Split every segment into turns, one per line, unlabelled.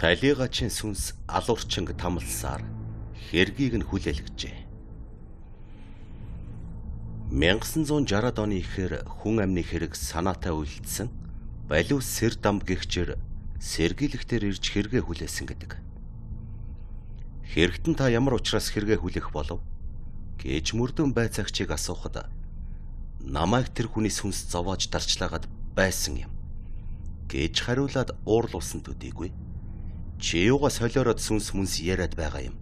Талигачийн сүнс алуурчинг тамлсаар хэргийг нь хүлээлгэжээ. 1960-ад оны ихэр хүн амны хэрэг санаатай үлдсэн Балиус Сэрдам гихчэр сэргийлэгтэр ирж хэрэгэ хүлээсэн гэдэг. Хэрэгтэн та ямар ухраас хэрэгэ хүлээх болов? гэж мөрдөн байцаагчийг асуухад намайг тэр хүний сүнс зовоож дарчлагаад байсан юм гэж хариулаад уурлуулсан төдийгүй. Чи юугаа солиороод сүнс мүнс яриад байгаа юм.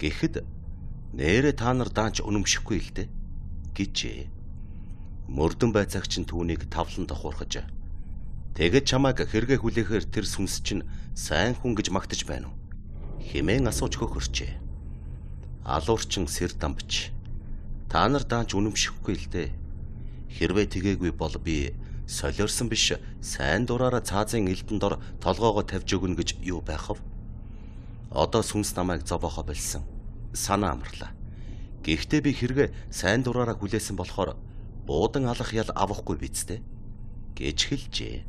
Гэхэд нээрээ та нар даанч өнөмшөхгүй л дээ гэжээ. Мөрдөн байцаагч нь түүнийг тавлан давхуурхаж. Тэгэд чамайг хэрэгэ хүлээхээр тэр сүнс чинь сайн хүн гэж магтаж байна уу? Хэмээн асууж хөхөрчээ. Алуурчин сэр дамбч. Та нар даанч өнөмшөхгүй л дээ. Хэрвээ тгээгүй бол би солиорсон биш сайн дураараа цаазын элдэн дор толгоогоо тавьж өгнө гэж юу байх вэ? Одоо сүнс намайг зовоохо болсон. Санаа амарлаа. Гэхдээ би хэрэгэ сайн дураараа хүлээсэн болохоор буудан алах ял авахгүй биз дээ гэж хэлжээ.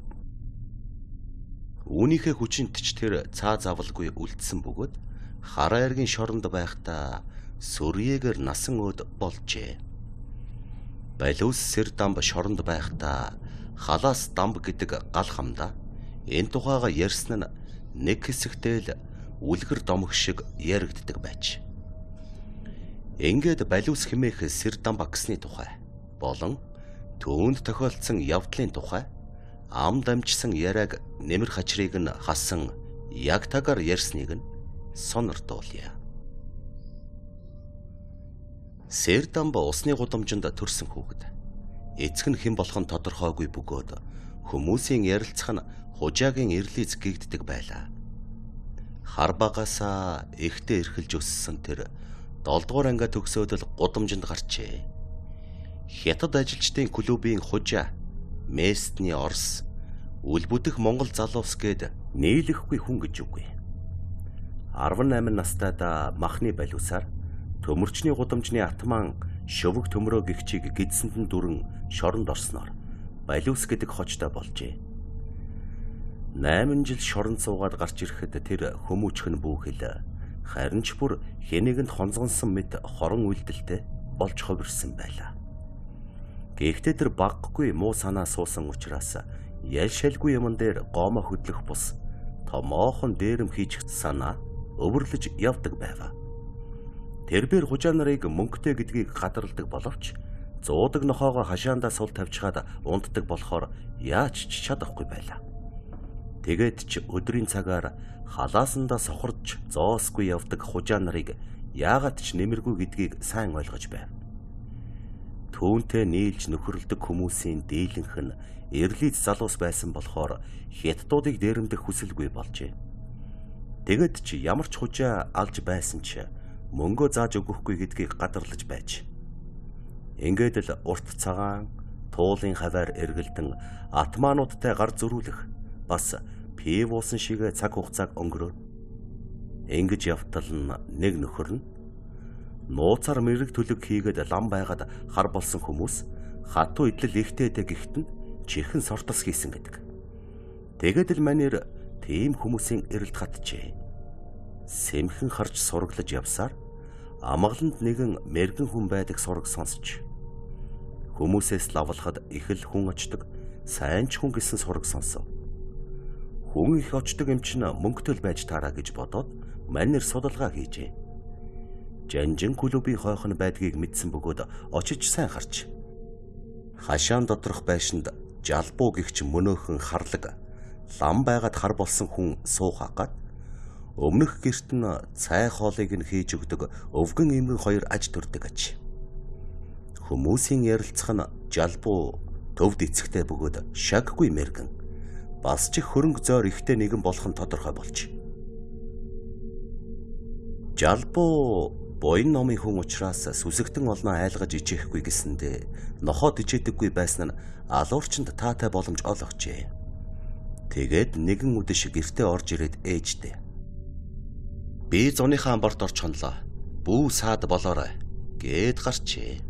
Үүнийхээ хүчинд ч тэр цаа завлгүй үлдсэн бөгөөд хараа эргийн шоронд байхдаа сүрьеэгэр насан өд болжээ. Балиус сэр дамб шоронд байхдаа халаас дамб гэдэг гал хамда энэ тухайга ярьсан нь нэг хэсэгтэл үлгэр домог шиг яригддаг байж. Ингээд балиус хэмээх сэр дамб агсны тухай болон түүнд тохиолдсон явдлын тухай ам дамжсан яриаг нэмэр хачрыг нь хасан яг тагаар ярьсныг нь сонирдуулъя. Сэр дамба усны гудамжинд төрсэн хүүхэд эцэг нь хэн болох нь тодорхойгүй бөгөөд хүмүүсийн ярилцах нь хужаагийн эрлийц гэгддэг байлаа. Хар багасаа эхтээ эрхэлж өссөн тэр 7 дугаар ангаа төгсөөдөл гудамжинд гарчээ. Хятад ажилчдын клубийн хужаа Местний Орс үлбүдэх Монгол залуус гээд нийлэхгүй хүн гэж үгүй. 18 настайда махны балиусаар төмөрчний гудамжны атман шөвөг төмрөө гихчиг гидсэнд нь дүрэн шоронд орсноор балиус гэдэг хочтой болжээ. 8 жил шоронд суугаад гарч ирэхэд тэр хүмүүжхэн бүхэл харин ч бүр хэнигэнд хонзгонсон мэд хорон үйлдэлтэй болж хувирсан байлаа. Гэхдээ тэр баггүй муу санаа суусан учраас ялшалгүй юмн дээр гоомо хөдлөх бус томоохон дээрэм хийчих санаа өвөрлөж явдаг байваа. Тэрбээр хужаа нарыг мөнгөтэй гэдгийг гадарладаг боловч зуудаг нохоогоо хашаандаа сул тавьчихад унддаг болохоор яач ч чадахгүй байлаа. Тэгээд ч өдрийн цагаар халаасандаа сохорч зоосгүй явдаг хужаа нарыг яагаад ч нэмэргүй гэдгийг сайн ойлгож байв. Түүнтэй нийлж нөхөрлөдөг хүмүүсийн дийлэнх нь эрлийц залуус байсан болохоор хятадуудыг дээрэмдэх хүсэлгүй болжээ. Тэгэд ч ямар ч хужаа алж байсан ч мөнгөө зааж өгөхгүй гэдгийг гадарлаж байж. Ингээд л урт цагаан туулын хаваар эргэлдэн атмаануудтай гар зөрүүлэх бас пивуусан шигэ цаг хугацааг өнгөрөө. Ингэж явтал нь нэг нөхөр нь нууцаар мэрэг төлөг хийгээд лам байгаад хар болсон хүмүүс хатуу идэл ихтэйдэ гихтэн чихэн сортос хийсэн гэдэг. Тэгээд л манер тийм хүмүүсийн эрэлт хатжээ сэмхэн харж сураглаж явсаар амгаланд нэгэн мэрэгэн хүн байдаг сураг сонсч хүмүүсээс лавлахад их л хүн очдог сайн ч хүн гэсэн сураг сонсов. Хүн их очдог юм чинь мөнгөтөл байж таараа гэж бодоод манер судалгаа хийжээ. Жанжин клубын хойхон байдгийг мэдсэн бөгөөд очиж сайн харч. Хашаан доторх байшинд жалбуу гихч мөнөөхөн харлаг лам байгаад хар болсон хүн суух хаагад өмнөх герт нь цай хоолыг нь хийж өгдөг өвгөн эмгэн хоёр аж төрдөг аж. Хүмүүсийн ярилцах нь жалбуу төвд эцэгтэй бөгөөд шаггүй мэрэгэн бас ч хөрөнгө зөөр ихтэй нэгэн болох нь тодорхой болж. Жалбуу буян номын хүн ухраас сүсэгтэн олноо айлгаж ичээхгүй гэсэндэ нохоод ичээдэггүй байсан нь алуурчнд таатай боломж олгожээ. Тэгээд нэгэн өдөр шиг гэртээ орж ирээд ээжтэй. Би зуныхаа амбарт орч хонлоо. Бүү саад болоорой гээд гарчээ.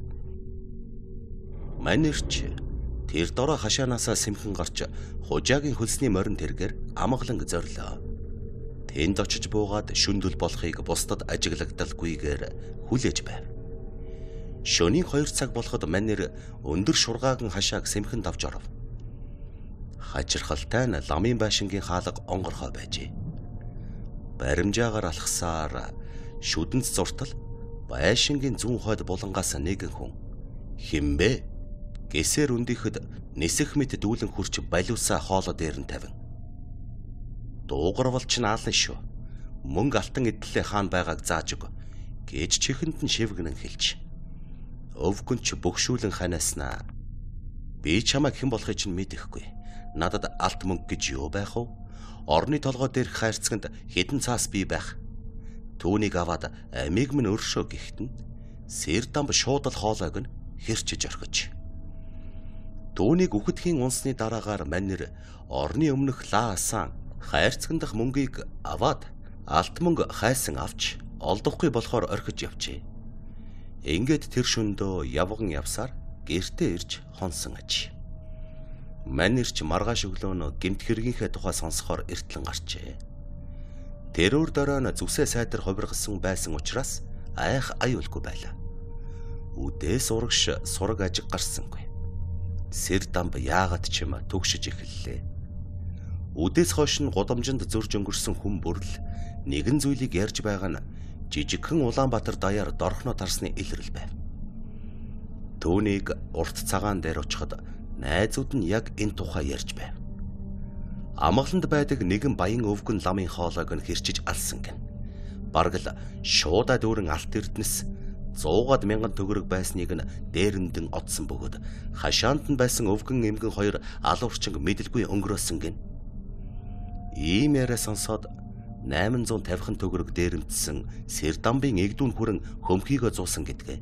Манерч тэр дорой хашаанаасаа сэмхэн гарч хужаагийн хөлсний морин тэргээр амглан зорлоо. Тэнд очиж буугаад шүндэл болохыг бусдад ажиглагдалгүйгээр хүлээж байв. Шөнийн 2 цаг болоход манер өндөр шургаагийн хашааг сэмхэн давж оров. Хачирхалтай нь ламын байшингийн хаалга онгорхоо байжээ баримжаагаар алхсаар шүдэнц зуртал байшингийн зүүн хойд булангаас нэгэн хүн химбэ гэсээр үндихэд нисэх мэт дүүлэн хурч балиусаа хоолоо дээр нь тавина. Дуугарвалч нь аалан шүү. Мөнгө алтан эдлэлээ хаан байгааг зааж өг гэж чихэнд нь шивгэнэн хэлж. Өвгөнч бөгшүүлэн ханиаснаа. Би чамайг хэн болохыг чинь мэдэхгүй. Надад алт мөнгө гэж юу байх вэ? орны толгой дээрх хайрцагт хідэн цаас бий байх. Түүнийг аваад амиг минь өршөө гихтэн сэр дамб шууд л хоолойг нь хэрчиж орхиж. Түүнийг үхэдхийн унсны дараагаар манер орны өмнөх лаасан хайрцагт дах мөнгийг аваад алт мөнгө хайсан авч олдохгүй болохоор орхиж явжээ. Ингээд тэр шөндөө явган явсаар гэртээ ирж хонсон аж. Манерч маргааш өглөө нь гимт хэргийнхээ тухай сонсохоор эртлэн гарчээ. Тэрүүр дараа нь зүсээ сайтар ховиргсан байсан учраас айх ай үлгүй байлаа. Үдээс урагш сураг ажиг гарсангүй. Сэр дамб яагаад ч юм төгшөж эхэллээ. Үдээс хойш нь гудамжинд зөрж өнгөрсөн хүн бүрл нэгэн зүйлийг ярьж байгаа нь жижигхэн Улаанбаатар даяар дорхно тарсны илрэл байв. Төвнийг урт цагаан дээр очиход найзууд нь яг энэ тухай ярьж байв. Амгаланд байдаг нэгэн баян өвгөн ламын хоолойг нь хэрчиж алсан гин. Бараг л шуудад дүүрэн алт эрдэнэс 100-аад мянган төгрөг байсныг нь дээрэмдэн одсон бөгөөд хашаанд нь байсан өвгөн эмгэн хоёр алуурчин мэдлгүй өнгөрөөсөн гин. Ийм яриа сонсоод 850 төгрөг дээрэмдсэн Сэрдамбын эгдүүн хүрэн хөмхийгөө зуусан гэдгээ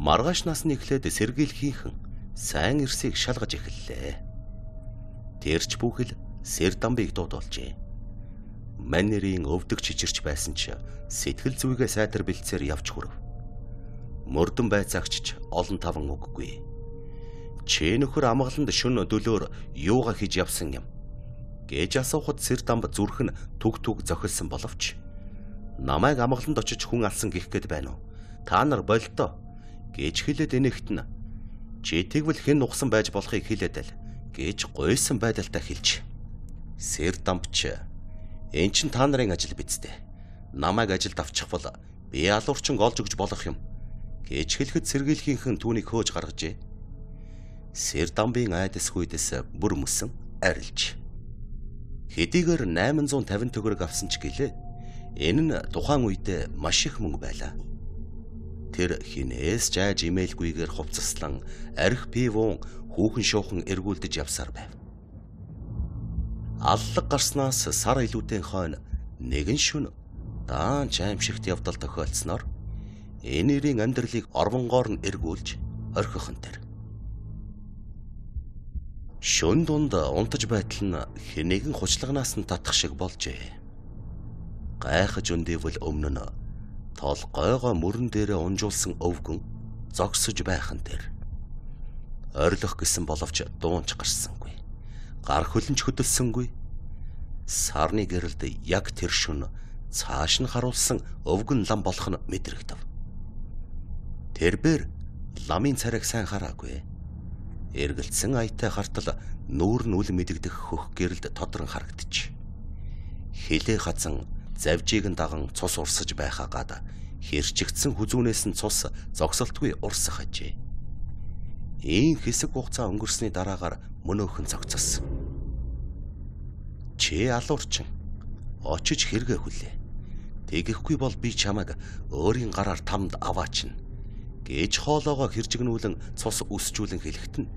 маргааш нас нь эхлээд сэргийлхийнхэн сайн эрсийг шалгаж эхэллээ. Тэр ч бүхэл сэр дамбыг дуудуулжээ. Манерийн өвдөг чичирч байсан ч сэтгэл зүйгээ сайтар бэлцээр явж хүрв. Мөрдөн байцаагч олон таван өггүй. Чи нөхөр амгаланд шүн дөлөөр юугаа хийж явсан юм? гэж асуухад сэр дамб зүрх нь түг түг зохилсон боловч намайг амгаланд очиж хүн алсан гих гээд байна уу? Та нар болтоо гэж хэлээд энэхт нь чи тэгвэл хэн ухсан байж болохыг хэлээд л гэж гойсон байдалтай хэлж сэр дампч эн чин та нарын ажил биз дээ намайг ажилд авчих бол би алуурчин олж өгч болох юм гэж хэлэхэд сэргийлхийнхэн түүнийг хөөж гаргажээ сэр дамбын айдас хүйдэс бүр мөсөн арилж хэдийгээр 850 төгрөг авсан ч гэлээ энэ нь тухайн үед маш их мөнгө байлаа Тэр хинээс ч айж имээлгүйгээр хувцаслан арх пивон хүүхэн шуухан эргүүлдэж явсаар байв. Аллаг гарснаас сар илүүтэн хойно нэгэн шүн даан чаймшигт явдал тохиолдсноор энэ нэрийн амьдралыг орвонгоор нь эргүүлж орхихон тэр. Шүн дунд унтаж байтал нь хэнийгэн хучлагнаас нь татах шиг болжээ. Гайхаж өндөвөл өмнө нь Тол гойгоо мөрөн дээрээ унжуулсан өвгөн зогсож байх нь тэр. Ойрлох гэсэн боловч дуунч гарсангүй. Гар хөлнч хөдөлсөнгүй. Сарны гэрэлд яг тэр шүн цааш нь харуулсан өвгөн лам болох нь мэдрэгдэв. Тэрбэр ламын царайг сайн хараагүй. Эргэлцсэн аятай хартал нүүр нь үл мэдэгдэх хөх гэрэлд тодрон харагдчих. Хилээ хазан завжийг нь даган цус урсаж байхаа гад хэрчигдсэн хүзүүнээс нь цус зогсолтгүй урсах ажээ. Ийм хэсэг хугацаа өнгөрсний дараагаар мөнөөхөн цогцос. Чи алуурчин очиж хэрэгэ хүлээ. Тэгэхгүй бол би чамайг өөрийн гараар тамд аваачна гэж хоолоогоо хэржигнүүлэн цус өсчүүлэн хэлэхэд нь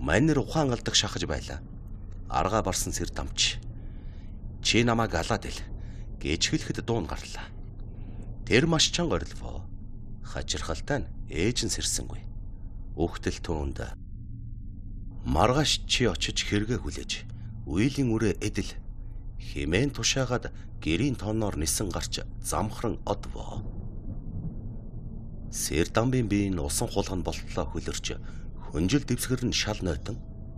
манер ухаан алдаг шахаж байла. Аргаа барсан сэр дамч. Чи намайг алаад ил гэж хэлэхэд дуун гарлаа. Тэр маш чанга орилвоо. Хажирхалтай нь ээж нь сэрсэнгүй. Үхтэл түүнд маргааш чи очиж хэрэгэ хүлээж үелийн үрэ эдэл химэн тушаагаад гэрийн тоноор нисэн гарч замхран одвоо. Сэр дамбын биеийн усан хулган болтлоо хөлөрч хөнжил дэвсгэр нь шал нойтон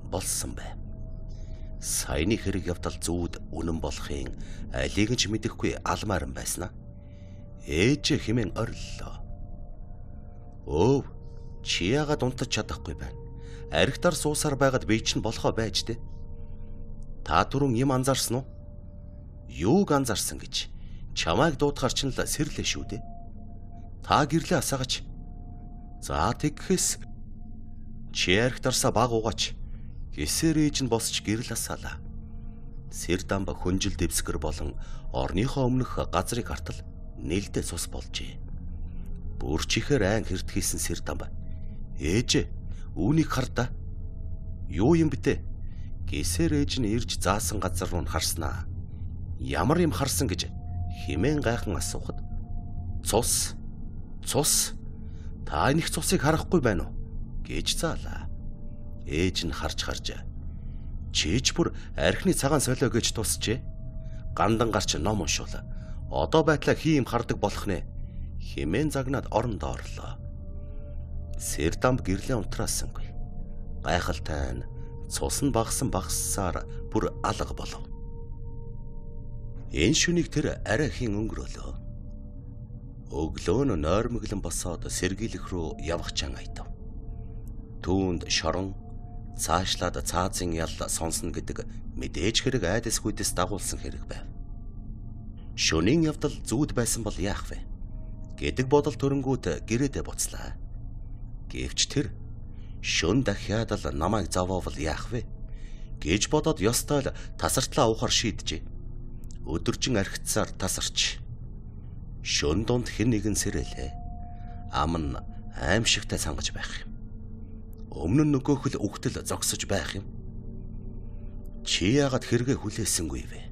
болсон байв саяны хэрэг явдал зүуд үнэн болохын алийг ч мэдэхгүй алмаарн байснаа. Ээж хэмээн ориллоо. Өв чи яагаад унтаж чадахгүй байна? Аригтар суусаар байгаад би ч болохоо байж дээ. Та түрүүн юм анзаарсан уу? Юуг анзаарсан гэж чамайг дуудахар ч л сэрлээ шүү дээ. Та гэрлээ асаагач. За тэгхээс чи аригтарсаа баг угаач. Эсэр ээж нь босч гэрэл асаалаа. Сэр дамба хөнжил дэвсгэр болон орныхоо өмнөх газрыг хартал нээлттэй цус болжээ. Бүрчихээр айн хэртгэсэн сэр дамба. Ээж үүнийг хардаа. Юу юм битэ? Гэсэр ээж нь ирж заасан газар руу харснаа. Ямар юм харсан гэж химэн гайхан асуухад цус цус та энэх цусыг харахгүй байна уу гэж заалаа. Ээж нь харж гаржээ. Чээж бүр архины цагаан солио гэж тусчээ. Гандан гарч ном уншуул. Одоо байтлаа хий юм хардаг болох нэ. Хэмээн загнаад орондоо орлоо. Сэрдамб гэрлээ унтраасангүй. Гайхалтай нь цус нь багсан багссаар бүр алга болов. Энэ шүнийг тэр арай хин өнгөрөөлөө. Өглөө нь нойрмөглөн босоод сэргийлэх рүү явах чан айтав. Түүнд шорон цаашлаад цаазын ял сонсно гэдэг мэдээж хэрэг айдасгүйдээс дагуулсан хэрэг байв. Шөнийн явдал зүуд байсан бол яах вэ? гэдэг бодол төрөнгүүт гэрээдээ буцлаа. Гэвч тэр шөн дахиад л намайг завоовол яах вэ? гэж бодоод ёстой л тасартлаа уухаар шийджээ. Өдөржин архицсаар тасарч. Шөн дунд хэн нэгэн сэрэлээ. Амн аимшигтай сангаж байх юм. Өмнө нь нөгөөхөл өгтөл зогсож байх юм. Чи яагаад хэрэгэ хүлээсэнгүй вэ?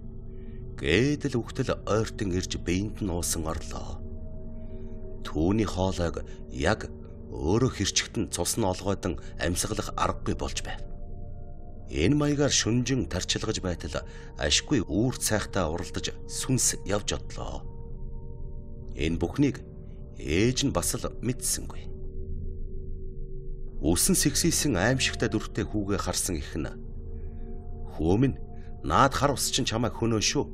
Гэдэл өгтөл ойртон ирж биеинд нь уусан орлоо. Түүний хоолойг яг өөрөө хэрчэгтэн цус нь олгойдон амьсгалах аргагүй болж байв. Энэ маягаар шүнжин тарчилгаж байтал ашгүй үүр цайхтаа уралдаж сүнс явж одлоо. Энэ бүхнийг ээж нь бас л мэдсэнгүй. Өсөн сэгсийсэн аимшигтай дүртэй хүүгээ харсан ихэн. Хөөмн наад хар ус чинь чамайг хөнөө шүү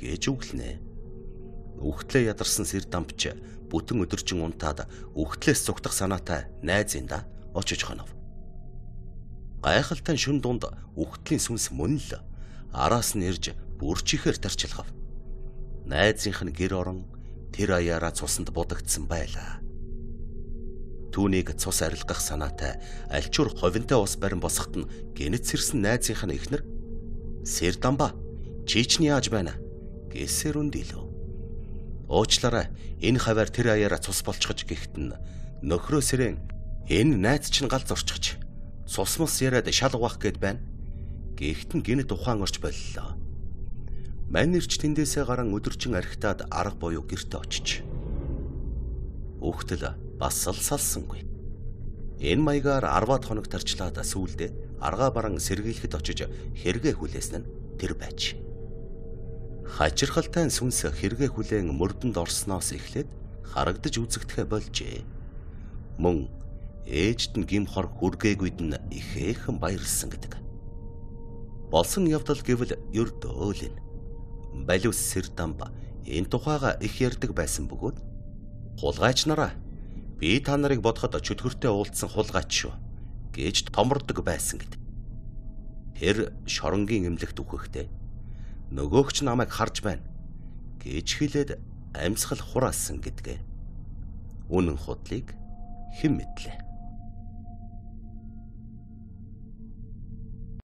гэж үглэнэ. Үхтлээ ядарсан сэр дампч бүтэн өдөржин унтаад үхтлээс цугтах санаатай найзында очиж хонов. Гайхалтай шүн дунд үхтлийн сүнс мөн л араас нь ирж бүрч ихээр тарчилгав. Найзынх нь гэр орон тэр аяараа цусанд будагдсан байлаа. Түүнийг цус арилгах санаатай альчуур ховинтой ус барин босгоход нь гинэт сэрсэн найзынх нь эхнэр Сэр дамба чичний яаж байна гэсээр үндилв. Уучлаарай энэ хавар тэр аяара цус болчихж гэхэд нь нөхрөө сэрэн энэ найз чинь гал зорчихч цус мус яриад шалгах гээд байна гэхэд нь гинэт ухаан орч боллоо. Манерч тэндээсээ гарan өдөржин архитаад арга буюу гэрте очиж. Үхтэл бас л салсангүй. Энэ маягаар 10-аад хоног тарчлаад сүүлдээ аргаа баран сэргийлэхэд очиж хэрэгэ хүлээсэн нь тэр байж. Хачирхалтай сүнс хэрэгэ хүлээн мөрдөнд орсноос эхлээд харагдаж үзэгдэхэ болжээ. Мөн ээжд нь гим хор хүргээгүйд нь ихээхэн баярлсан гэдэг. Болсон явдал гэвэл ердөөл нь. Балиус Сэрдамба энэ тухайга их ярьдаг байсан бөгөөд хулгайч нараа Би та нарыг бодоход чөтгөртэй уулзсан хулгайч шүү гэж томордог байсан гэд. Тэр шоронгийн эмнэлэгт үхэхдээ нөгөөгч намайг харж байна гэж хэлээд амьсгал хураасан гэдгээ. Үнэн худлыг хэн мэдлээ?